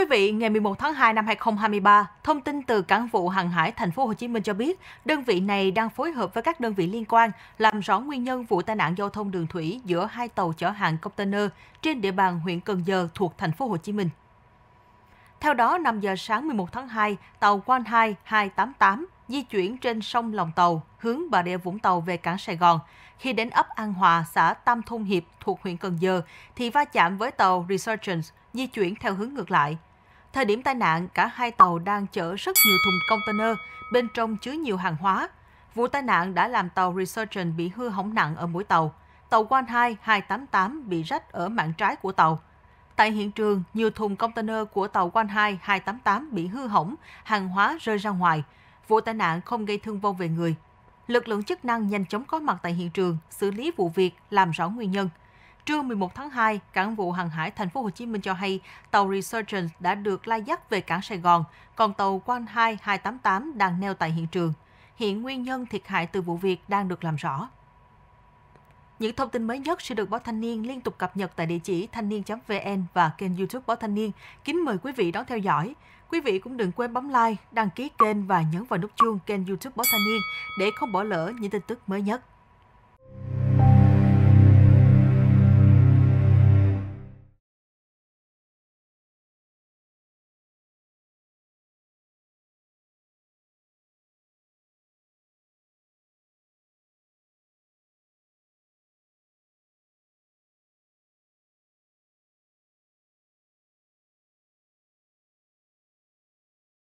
quý vị, ngày 11 tháng 2 năm 2023, thông tin từ cảng vụ hàng hải thành phố Hồ Chí Minh cho biết, đơn vị này đang phối hợp với các đơn vị liên quan làm rõ nguyên nhân vụ tai nạn giao thông đường thủy giữa hai tàu chở hàng container trên địa bàn huyện Cần Giờ thuộc thành phố Hồ Chí Minh. Theo đó, 5 giờ sáng 11 tháng 2, tàu Quan 2 288 di chuyển trên sông Lòng Tàu hướng Bà Rịa Vũng Tàu về cảng Sài Gòn. Khi đến ấp An Hòa, xã Tam Thôn Hiệp thuộc huyện Cần Giờ thì va chạm với tàu Resurgence di chuyển theo hướng ngược lại, Thời điểm tai nạn, cả hai tàu đang chở rất nhiều thùng container, bên trong chứa nhiều hàng hóa. Vụ tai nạn đã làm tàu Resurgent bị hư hỏng nặng ở mũi tàu. Tàu Quan 2 288 bị rách ở mạn trái của tàu. Tại hiện trường, nhiều thùng container của tàu Quan 2 288 bị hư hỏng, hàng hóa rơi ra ngoài. Vụ tai nạn không gây thương vong về người. Lực lượng chức năng nhanh chóng có mặt tại hiện trường, xử lý vụ việc, làm rõ nguyên nhân. Trưa 11 tháng 2, Cảng vụ Hàng hải Thành phố Hồ Chí Minh cho hay tàu Resurgence đã được lai dắt về cảng Sài Gòn, còn tàu Quan 2 288 đang neo tại hiện trường. Hiện nguyên nhân thiệt hại từ vụ việc đang được làm rõ. Những thông tin mới nhất sẽ được Báo Thanh Niên liên tục cập nhật tại địa chỉ thanh niên.vn và kênh YouTube Báo Thanh Niên. Kính mời quý vị đón theo dõi. Quý vị cũng đừng quên bấm like, đăng ký kênh và nhấn vào nút chuông kênh YouTube Báo Thanh Niên để không bỏ lỡ những tin tức mới nhất.